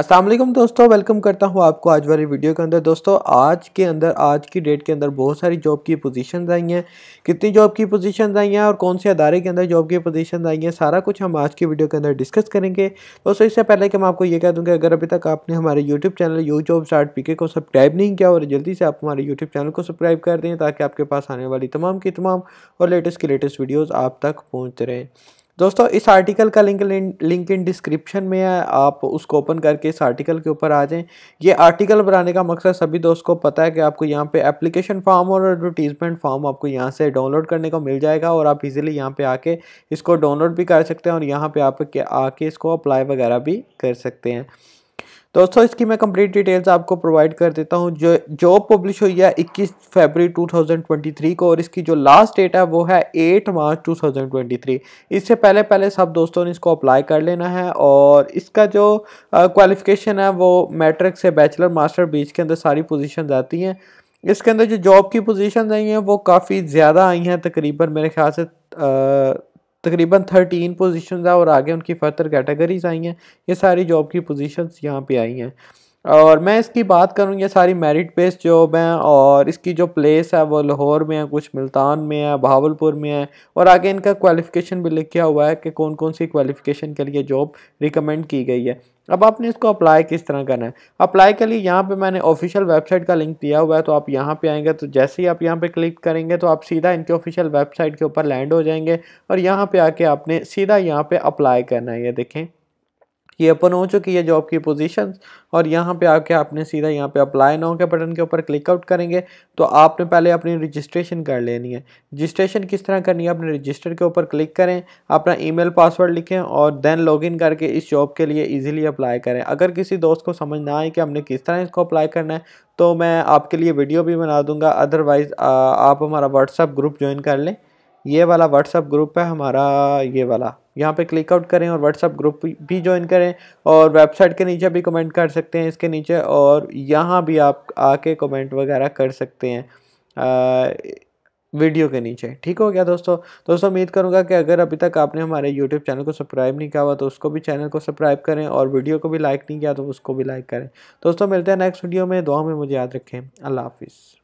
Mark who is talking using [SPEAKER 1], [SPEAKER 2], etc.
[SPEAKER 1] असलम दोस्तों वेलकम करता हूँ आपको आज वाली वीडियो के अंदर दोस्तों आज के अंदर आज की डेट के अंदर बहुत सारी जॉब की पोजीशंस आई हैं कितनी जॉब की पोजीशंस आई हैं और कौन से अदारे के अंदर जॉब की पोजीशंस आई हैं सारा कुछ हम आज की वीडियो के अंदर डिस्कस करेंगे दोस्तों इससे पहले कि मैं आपको ये कह दूँ कि अगर अभी तक आपने हमारे YouTube channel U job start PK को सब्सक्राइब नहीं किया और जल्दी से आप हमारे यूट्यूब चैनल को सब्सक्राइब कर दें ताकि आपके पास आने वाली तमाम की तमाम और लेटेस्ट की लेटेस्ट वीडियोज़ आप तक पहुँचते रहें दोस्तों इस आर्टिकल का लिंक लिंक इन डिस्क्रिप्शन में है आप उसको ओपन करके इस आर्टिकल के ऊपर आ जाएं ये आर्टिकल बनाने का मकसद सभी दोस्त को पता है कि आपको यहाँ पे एप्लीकेशन फॉर्म और एडवर्टीजमेंट फॉर्म आपको यहाँ से डाउनलोड करने को मिल जाएगा और आप इजीली यहाँ पे आके इसको डाउनलोड भी कर सकते हैं और यहाँ पर आप आके इसको अप्लाई वगैरह भी कर सकते हैं दोस्तों इसकी मैं कंप्लीट डिटेल्स आपको प्रोवाइड कर देता हूँ जो जॉब पब्लिश हुई है 21 फरवरी 2023 को और इसकी जो लास्ट डेट है वो है 8 मार्च 2023 इससे पहले पहले सब दोस्तों ने इसको अप्लाई कर लेना है और इसका जो क्वालिफिकेशन है वो मैट्रिक से बैचलर मास्टर बीच के अंदर सारी पोजिशन आती हैं इसके अंदर जो जॉब की पोजिशन आई हैं वो काफ़ी ज़्यादा आई हैं तकरीबन मेरे ख्याल से आ, तकरीबन थर्टीन पोजीशंस है और आगे उनकी फर्दर कैटेगरीज आई हैं ये सारी जॉब की पोजीशंस यहाँ पे आई हैं और मैं इसकी बात करूँ ये सारी मेरिट बेस्ड जॉब हैं और इसकी जो प्लेस है वो लाहौर में है कुछ मुल्तान में है भावलपुर में है और आगे इनका क्वालिफ़िकेशन भी लिखा हुआ है कि कौन कौन सी क्वालिफ़िकेशन के लिए जॉब रिकमेंड की गई है अब आपने इसको अप्लाई किस तरह करना है अप्लाई के लिए यहाँ पे मैंने ऑफिशियल वेबसाइट का लिंक दिया हुआ है तो आप यहाँ पे आएंगे तो जैसे ही आप यहाँ पे क्लिक करेंगे तो आप सीधा इनके ऑफिशियल वेबसाइट के ऊपर लैंड हो जाएंगे और यहाँ पे आके आपने सीधा यहाँ पे अप्लाई करना है ये देखें ये अपन हो चुकी है जॉब की पोजीशन और यहाँ पे आके आपने सीधा यहाँ पे अप्लाई नाउ के बटन के ऊपर क्लिक आउट करेंगे तो आपने पहले अपनी रजिस्ट्रेशन कर लेनी है रजिस्ट्रेशन किस तरह करनी है अपने रजिस्टर के ऊपर क्लिक करें अपना ईमेल पासवर्ड लिखें और देन लॉगिन करके इस जॉब के लिए ईजिली अप्लाई करें अगर किसी दोस्त को समझ ना आए कि हमने किस तरह इसको अप्लाई करना है तो मैं आपके लिए वीडियो भी बना दूँगा अदरवाइज़ आप हमारा व्हाट्सअप ग्रुप ज्वाइन कर लें ये वाला व्हाट्सअप ग्रुप है हमारा ये वाला यहाँ पे क्लिक आउट करें और व्हाट्सअप ग्रुप भी ज्वाइन करें और वेबसाइट के नीचे भी कमेंट कर सकते हैं इसके नीचे और यहाँ भी आप आके कमेंट वगैरह कर सकते हैं आ, वीडियो के नीचे ठीक हो गया दोस्तों दोस्तों उम्मीद करूँगा कि अगर अभी तक आपने हमारे यूट्यूब चैनल को सब्सक्राइब नहीं किया हुआ तो उसको भी चैनल को सब्सक्राइब करें और वीडियो को भी लाइक नहीं किया तो उसको भी लाइक करें दोस्तों मिलते हैं नेक्स्ट वीडियो में दुआ में मुझे याद रखें अल्लाह हाफिज़